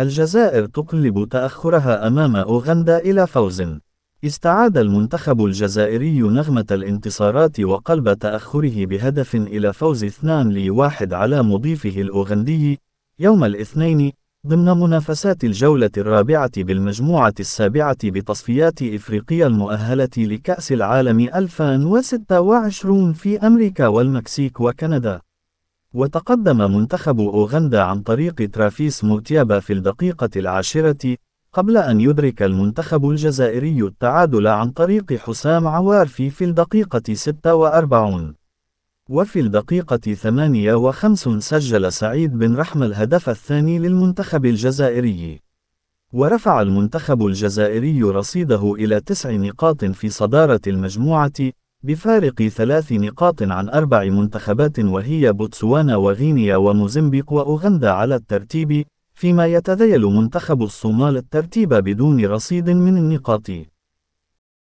الجزائر تقلب تأخرها أمام أوغندا إلى فوز. استعاد المنتخب الجزائري نغمة الانتصارات وقلب تأخره بهدف إلى فوز 2 1 على مضيفه الأوغندي يوم الاثنين ضمن منافسات الجولة الرابعة بالمجموعة السابعة بتصفيات إفريقيا المؤهلة لكأس العالم 2026 في أمريكا والمكسيك وكندا وتقدم منتخب أوغندا عن طريق ترافيس موتيابا في الدقيقة العاشرة قبل أن يدرك المنتخب الجزائري التعادل عن طريق حسام عوارفي في الدقيقة 46 وفي الدقيقة 58 سجل سعيد بن رحمة الهدف الثاني للمنتخب الجزائري ورفع المنتخب الجزائري رصيده إلى تسع نقاط في صدارة المجموعة بفارق ثلاث نقاط عن أربع منتخبات وهي بوتسوانا وغينيا وموزمبيق وأوغندا على الترتيب، فيما يتذيل منتخب الصومال الترتيب بدون رصيد من النقاط.